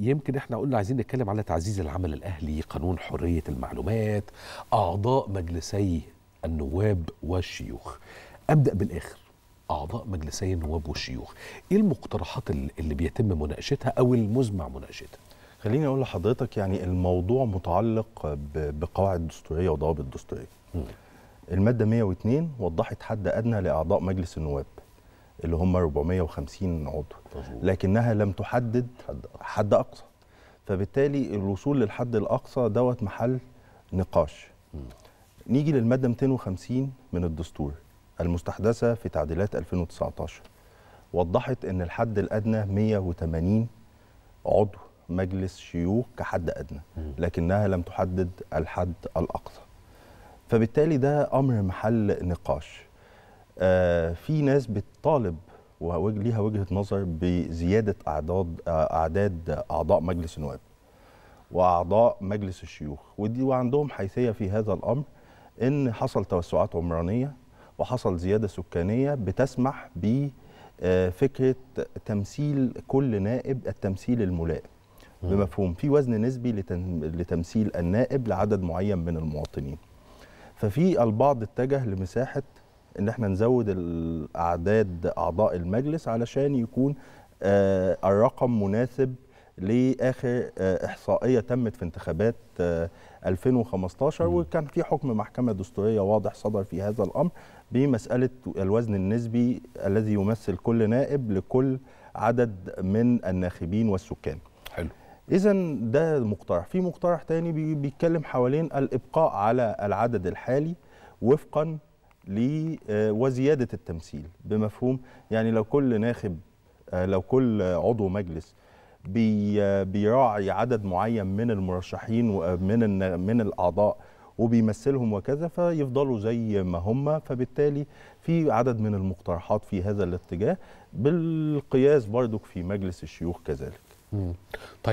يمكن احنا قلنا عايزين نتكلم على تعزيز العمل الاهلي قانون حريه المعلومات اعضاء مجلسي النواب والشيوخ ابدا بالاخر اعضاء مجلسي النواب والشيوخ ايه المقترحات اللي بيتم مناقشتها او المزمع مناقشتها خليني اقول لحضرتك يعني الموضوع متعلق بقواعد دستوريه وضوابط دستوريه الماده 102 وضحت حد ادنى لاعضاء مجلس النواب اللي هم 450 عضو لكنها لم تحدد حد اقصى فبالتالي الوصول للحد الاقصى دوت محل نقاش نيجي للماده 250 من الدستور المستحدثه في تعديلات 2019 وضحت ان الحد الادنى 180 عضو مجلس شيوخ كحد ادنى لكنها لم تحدد الحد الاقصى فبالتالي ده امر محل نقاش آه، في ناس بتطالب وليها وجهه نظر بزياده اعداد آه، اعداد اعضاء مجلس النواب واعضاء مجلس الشيوخ ودي وعندهم حيثيه في هذا الامر ان حصل توسعات عمرانيه وحصل زياده سكانيه بتسمح بفكره آه، تمثيل كل نائب التمثيل الملائم بمفهوم في وزن نسبي لتمثيل النائب لعدد معين من المواطنين ففي البعض اتجه لمساحه ان احنا نزود الاعداد اعضاء المجلس علشان يكون آه، الرقم مناسب لاخر آه، احصائيه تمت في انتخابات 2015 آه، وكان في حكم محكمه دستوريه واضح صدر في هذا الامر بمساله الوزن النسبي الذي يمثل كل نائب لكل عدد من الناخبين والسكان. حلو. اذا ده مقترح، في مقترح تاني بيتكلم حوالين الابقاء على العدد الحالي وفقا آه، وزياده التمثيل بمفهوم يعني لو كل ناخب آه، لو كل عضو مجلس آه، بيراعي عدد معين من المرشحين ومن من الاعضاء وبيمثلهم وكذا فيفضلوا زي ما هم فبالتالي في عدد من المقترحات في هذا الاتجاه بالقياس برضك في مجلس الشيوخ كذلك. طيب